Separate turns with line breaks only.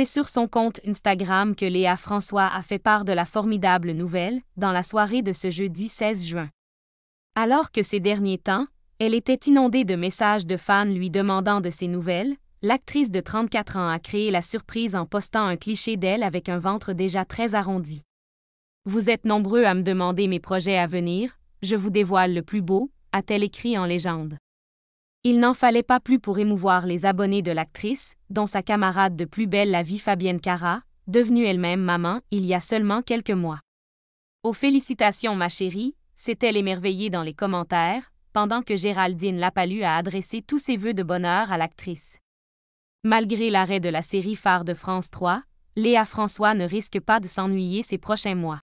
C'est sur son compte Instagram que Léa François a fait part de la formidable nouvelle, dans la soirée de ce jeudi 16 juin. Alors que ces derniers temps, elle était inondée de messages de fans lui demandant de ses nouvelles, l'actrice de 34 ans a créé la surprise en postant un cliché d'elle avec un ventre déjà très arrondi. Vous êtes nombreux à me demander mes projets à venir, je vous dévoile le plus beau, a-t-elle écrit en légende. Il n'en fallait pas plus pour émouvoir les abonnés de l'actrice, dont sa camarade de plus belle la vie Fabienne Cara, devenue elle-même maman il y a seulement quelques mois. Aux félicitations ma chérie, s'est-elle émerveillée dans les commentaires, pendant que Géraldine Lapalu a adressé tous ses voeux de bonheur à l'actrice. Malgré l'arrêt de la série phare de France 3, Léa François ne risque pas de s'ennuyer ces prochains mois.